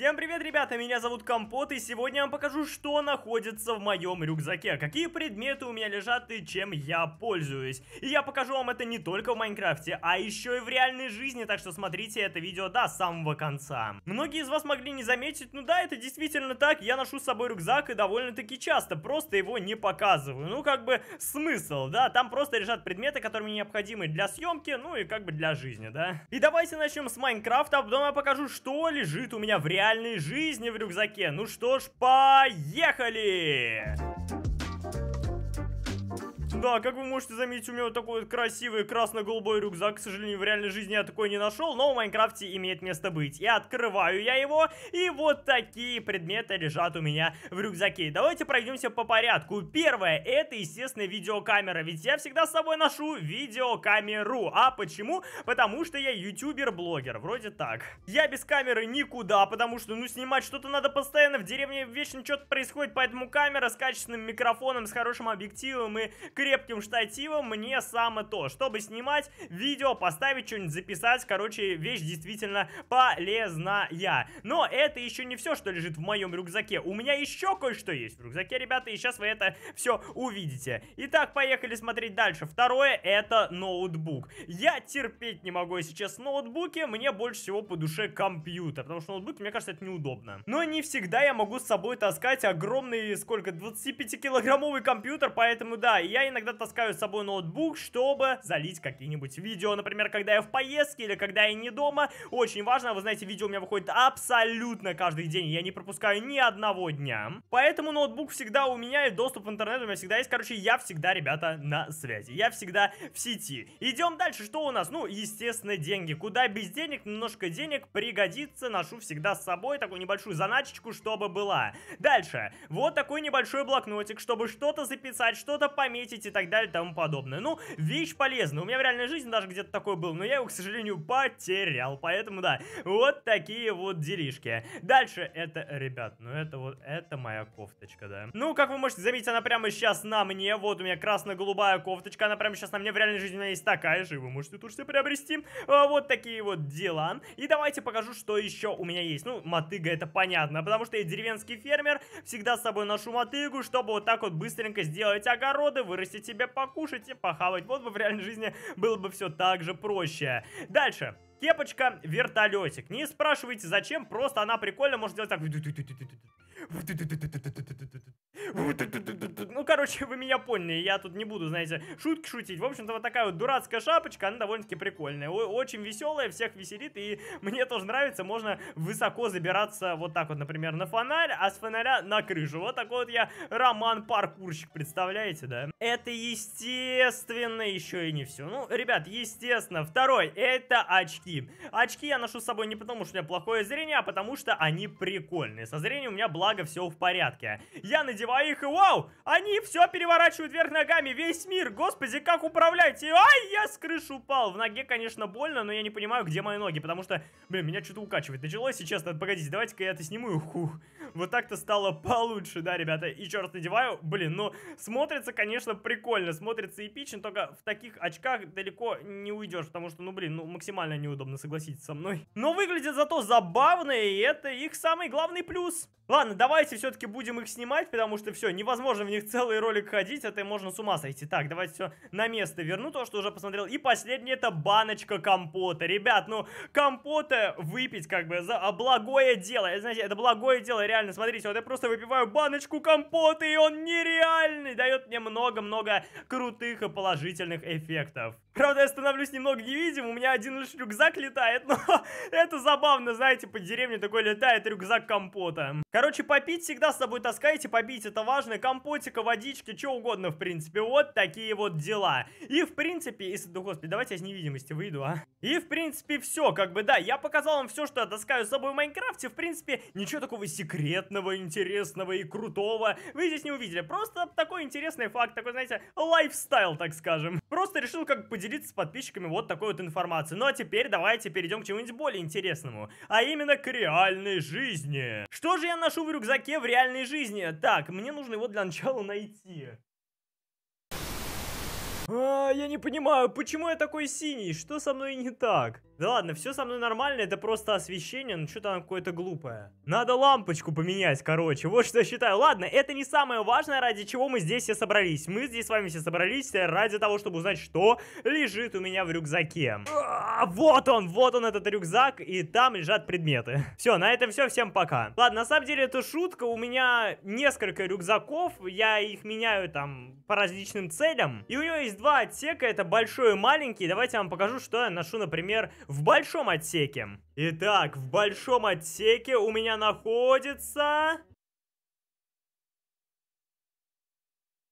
Всем привет, ребята, меня зовут Компот, и сегодня я вам покажу, что находится в моем рюкзаке, какие предметы у меня лежат и чем я пользуюсь. И я покажу вам это не только в Майнкрафте, а еще и в реальной жизни, так что смотрите это видео до самого конца. Многие из вас могли не заметить, ну да, это действительно так, я ношу с собой рюкзак и довольно-таки часто, просто его не показываю. Ну, как бы смысл, да, там просто лежат предметы, которые необходимы для съемки, ну и как бы для жизни, да. И давайте начнем с Майнкрафта, а потом я покажу, что лежит у меня в реальности реальной жизни в рюкзаке. Ну что ж, поехали! да, как вы можете заметить, у меня вот такой красивый красно-голубой рюкзак. К сожалению, в реальной жизни я такой не нашел, но в Майнкрафте имеет место быть. И открываю я его, и вот такие предметы лежат у меня в рюкзаке. Давайте пройдемся по порядку. Первое, это, естественно, видеокамера, ведь я всегда с собой ношу видеокамеру. А почему? Потому что я ютубер-блогер, вроде так. Я без камеры никуда, потому что, ну, снимать что-то надо постоянно, в деревне вечно что-то происходит, поэтому камера с качественным микрофоном, с хорошим объективом и крепким крепким штативом мне самое то, чтобы снимать видео, поставить что-нибудь, записать, короче, вещь действительно полезная. Но это еще не все, что лежит в моем рюкзаке. У меня еще кое-что есть в рюкзаке, ребята, и сейчас вы это все увидите. Итак, поехали смотреть дальше. Второе это ноутбук. Я терпеть не могу сейчас ноутбуки, мне больше всего по душе компьютер, потому что ноутбук, мне кажется, это неудобно. Но не всегда я могу с собой таскать огромный, сколько, 25-килограммовый компьютер, поэтому да, я иногда иногда таскаю с собой ноутбук, чтобы залить какие-нибудь видео. Например, когда я в поездке или когда я не дома. Очень важно, вы знаете, видео у меня выходит абсолютно каждый день. Я не пропускаю ни одного дня. Поэтому ноутбук всегда у меня и доступ в интернет у меня всегда есть. Короче, я всегда, ребята, на связи. Я всегда в сети. Идем дальше. Что у нас? Ну, естественно, деньги. Куда без денег? Немножко денег пригодится. Ношу всегда с собой такую небольшую заначечку, чтобы была. Дальше. Вот такой небольшой блокнотик, чтобы что-то записать, что-то пометить и так далее и тому подобное. Ну, вещь полезная. У меня в реальной жизни даже где-то такой был, но я его, к сожалению, потерял. Поэтому, да, вот такие вот делишки. Дальше это, ребят, ну это вот, это моя кофточка, да. Ну, как вы можете заметить, она прямо сейчас на мне. Вот у меня красно-голубая кофточка, она прямо сейчас на мне. В реальной жизни у меня есть такая же, и вы можете тоже себе приобрести. А, вот такие вот дела. И давайте покажу, что еще у меня есть. Ну, мотыга, это понятно, потому что я деревенский фермер, всегда с собой ношу мотыгу, чтобы вот так вот быстренько сделать огороды, вырастить тебе покушать и похавать. Вот бы в реальной жизни было бы все так же проще. Дальше. Кепочка вертолетик. Не спрашивайте зачем, просто она прикольно может делать так. Ну, короче, вы меня поняли, я тут не буду, знаете, шутки шутить. В общем-то, вот такая вот дурацкая шапочка, она довольно-таки прикольная. Очень веселая, всех веселит, и мне тоже нравится, можно высоко забираться вот так вот, например, на фонарь, а с фонаря на крышу. Вот такой вот я роман-паркурщик, представляете, да? Это, естественно, еще и не все. Ну, ребят, естественно, второй, это очки. Очки я ношу с собой не потому, что у меня плохое зрение, а потому что они прикольные. Со зрением у меня была благо все в порядке. Я надеваю их и вау! Они все переворачивают вверх ногами, весь мир! Господи, как управляете? Ай, я с крыши упал! В ноге, конечно, больно, но я не понимаю, где мои ноги, потому что, блин, меня что-то укачивает. Началось сейчас, надо погодите, давайте-ка я это сниму хух. Вот так-то стало получше, да, ребята? Еще раз надеваю, блин, ну, смотрится, конечно, прикольно, смотрится эпично, только в таких очках далеко не уйдешь, потому что, ну, блин, ну, максимально неудобно, согласитесь со мной. Но выглядит зато забавно, и это их самый главный плюс. Ладно, ладно, давайте все-таки будем их снимать, потому что все, невозможно в них целый ролик ходить, это можно с ума сойти. Так, давайте все на место верну, то, что уже посмотрел. И последнее, это баночка компота. Ребят, ну, компота выпить, как бы, за а, благое дело. Знаете, это благое дело, реально, смотрите, вот я просто выпиваю баночку компота, и он нереальный, дает мне много-много крутых и положительных эффектов. Правда, я становлюсь немного невидим, у меня один лишь рюкзак летает, но это забавно, знаете, по деревне такой летает рюкзак компота. Короче, Короче, попить всегда с собой таскаете, попить это важно. Компотика, водички, что угодно, в принципе. Вот такие вот дела. И, в принципе, если... Да, господи, давайте я с невидимости выйду, а. И, в принципе, все. Как бы, да, я показал вам все, что я таскаю с собой в Майнкрафте. В принципе, ничего такого секретного, интересного и крутого вы здесь не увидели. Просто такой интересный факт, такой, знаете, лайфстайл, так скажем. Просто решил как бы поделиться с подписчиками вот такой вот информацией. Ну а теперь давайте перейдем к чему-нибудь более интересному, а именно к реальной жизни. Что же я ношу в рюкзаке в реальной жизни? Так, мне нужно его для начала найти. А, я не понимаю, почему я такой синий? Что со мной не так? Да ладно, все со мной нормально, это просто освещение, но что-то оно какое-то глупое. Надо лампочку поменять, короче, вот что я считаю. Ладно, это не самое важное, ради чего мы здесь все собрались. Мы здесь с вами все собрались э, ради того, чтобы узнать, что лежит у меня в рюкзаке. А, вот он, вот он этот рюкзак, и там лежат предметы. Все, на этом все, всем пока. Ладно, на самом деле это шутка, у меня несколько рюкзаков, я их меняю там по различным целям, и у него есть два отсека, это большой и маленький. Давайте я вам покажу, что я ношу, например, в большом отсеке. Итак, в большом отсеке у меня находится...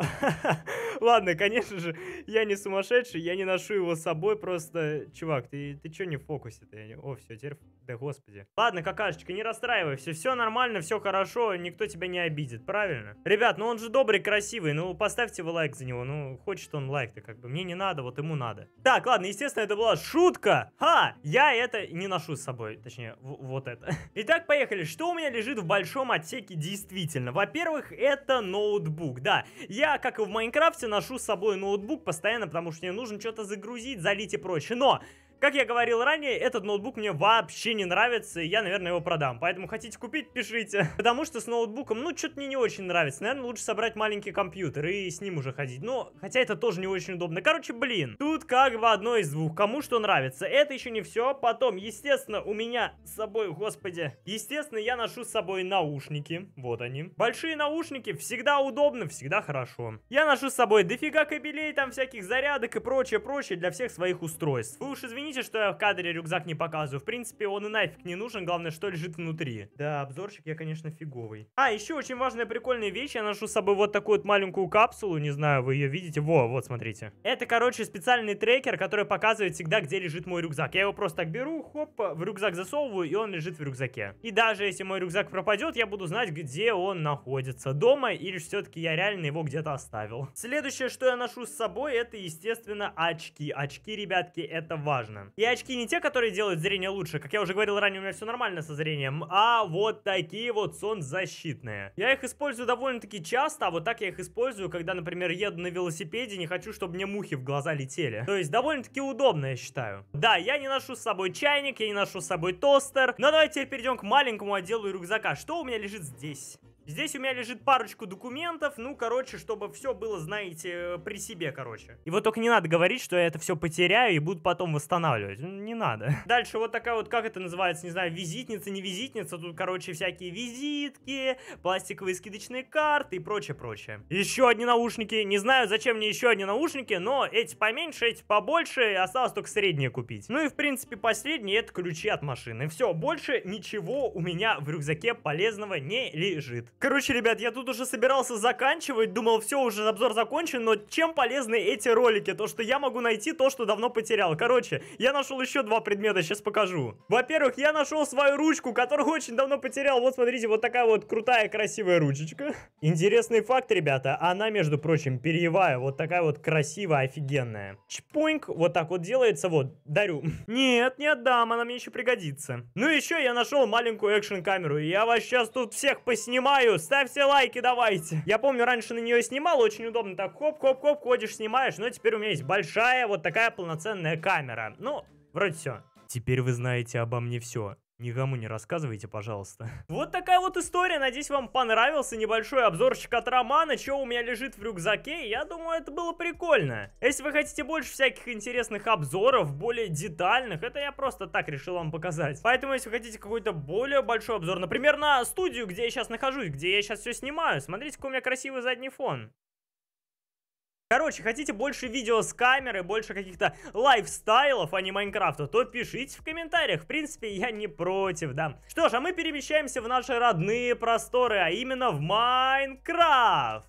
Ладно, конечно же, я не сумасшедший, я не ношу его с собой, просто, чувак, ты, ты что не в фокусе-то? Не... О, все, теперь... Да господи. Ладно, какашечка, не расстраивайся, все нормально, все хорошо, никто тебя не обидит, правильно? Ребят, ну он же добрый, красивый, ну поставьте вы лайк за него, ну хочет он лайк-то как бы, мне не надо, вот ему надо. Так, ладно, естественно, это была шутка, ха, я это не ношу с собой, точнее, вот это. Итак, поехали, что у меня лежит в большом отсеке действительно? Во-первых, это ноутбук, да, я я, как и в Майнкрафте, ношу с собой ноутбук постоянно, потому что мне нужно что-то загрузить, залить и прочее. Но как я говорил ранее, этот ноутбук мне вообще не нравится, и я, наверное, его продам. Поэтому хотите купить, пишите. Потому что с ноутбуком, ну, что-то мне не очень нравится. Наверное, лучше собрать маленький компьютер и с ним уже ходить. Но, хотя это тоже не очень удобно. Короче, блин, тут как бы одно из двух. Кому что нравится. Это еще не все. Потом, естественно, у меня с собой, господи, естественно, я ношу с собой наушники. Вот они. Большие наушники всегда удобно, всегда хорошо. Я ношу с собой дофига кабелей, там всяких зарядок и прочее, прочее для всех своих устройств. Вы уж извините, Извините, что я в кадре рюкзак не показываю. В принципе, он и нафиг не нужен, главное, что лежит внутри. Да, обзорчик я, конечно, фиговый. А, еще очень важная прикольная вещь. Я ношу с собой вот такую вот маленькую капсулу. Не знаю, вы ее видите. Во, вот, смотрите. Это, короче, специальный трекер, который показывает всегда, где лежит мой рюкзак. Я его просто так беру, хоп, в рюкзак засовываю, и он лежит в рюкзаке. И даже если мой рюкзак пропадет, я буду знать, где он находится. Дома или все-таки я реально его где-то оставил. Следующее, что я ношу с собой, это, естественно, очки. Очки, ребятки, это важно. Canon. И очки не те, которые делают зрение лучше. Как я уже говорил ранее, у меня все нормально со зрением. А вот такие вот солнцезащитные. Я их использую довольно-таки часто, а вот так я их использую, когда, например, еду на велосипеде, не хочу, чтобы мне мухи в глаза летели. То есть довольно-таки удобно, я считаю. Да, я не ношу с собой чайник, я не ношу с собой тостер. Но давайте перейдем к маленькому отделу рюкзака. Что у меня лежит здесь? Здесь у меня лежит парочку документов, ну, короче, чтобы все было, знаете, э, при себе, короче. И вот только не надо говорить, что я это все потеряю и буду потом восстанавливать. Ну, не надо. Дальше вот такая вот, как это называется, не знаю, визитница, не визитница. Тут, короче, всякие визитки, пластиковые скидочные карты и прочее, прочее. Еще одни наушники. Не знаю, зачем мне еще одни наушники, но эти поменьше, эти побольше. Осталось только средние купить. Ну и, в принципе, последние это ключи от машины. Все, больше ничего у меня в рюкзаке полезного не лежит. Короче, ребят, я тут уже собирался заканчивать, думал, все, уже обзор закончен, но чем полезны эти ролики? То, что я могу найти то, что давно потерял. Короче, я нашел еще два предмета, сейчас покажу. Во-первых, я нашел свою ручку, которую очень давно потерял. Вот, смотрите, вот такая вот крутая, красивая ручечка. Интересный факт, ребята, она, между прочим, перьевая, вот такая вот красивая, офигенная. Чпуньк, вот так вот делается, вот, дарю. Нет, не отдам, она мне еще пригодится. Ну и еще я нашел маленькую экшн-камеру, я вас сейчас тут всех поснимаю, Обожаю! Ставьте лайки, давайте! Я помню, раньше на нее снимал, очень удобно так хоп-хоп-хоп, ходишь, снимаешь, но теперь у меня есть большая вот такая полноценная камера. Ну, вроде все. Теперь вы знаете обо мне все. Никому не рассказывайте, пожалуйста. Вот такая вот история. Надеюсь, вам понравился небольшой обзорчик от Романа, что у меня лежит в рюкзаке. Я думаю, это было прикольно. Если вы хотите больше всяких интересных обзоров, более детальных, это я просто так решил вам показать. Поэтому, если вы хотите какой-то более большой обзор, например, на студию, где я сейчас нахожусь, где я сейчас все снимаю, смотрите, какой у меня красивый задний фон. Короче, хотите больше видео с камеры, больше каких-то лайфстайлов, а не Майнкрафта, то пишите в комментариях. В принципе, я не против, да. Что ж, а мы перемещаемся в наши родные просторы, а именно в Майнкрафт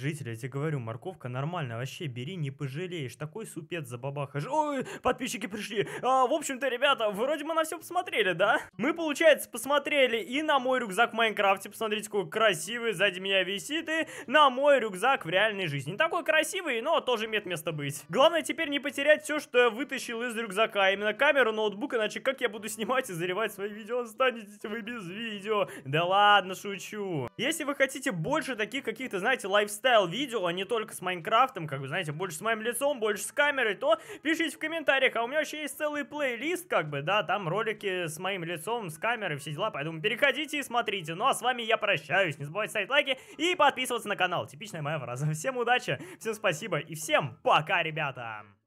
жителя, я тебе говорю, морковка нормальная. вообще бери, не пожалеешь, такой супец за бабахаешь. Ой, подписчики пришли. А, в общем-то, ребята, вроде мы на все посмотрели, да? Мы, получается, посмотрели и на мой рюкзак в Майнкрафте, посмотрите, какой красивый сзади меня висит, и на мой рюкзак в реальной жизни. такой красивый, но тоже имеет место быть. Главное теперь не потерять все, что я вытащил из рюкзака, а именно камеру, ноутбук, иначе как я буду снимать и заливать свои видео, останетесь вы без видео. Да ладно, шучу. Если вы хотите больше таких каких-то, знаете, лайфстайл стайл видео, а не только с Майнкрафтом, как вы знаете, больше с моим лицом, больше с камерой, то пишите в комментариях, а у меня вообще есть целый плейлист, как бы, да, там ролики с моим лицом, с камерой, все дела, поэтому переходите и смотрите. Ну а с вами я прощаюсь, не забывайте ставить лайки и подписываться на канал, типичная моя фраза. Всем удачи, всем спасибо и всем пока, ребята!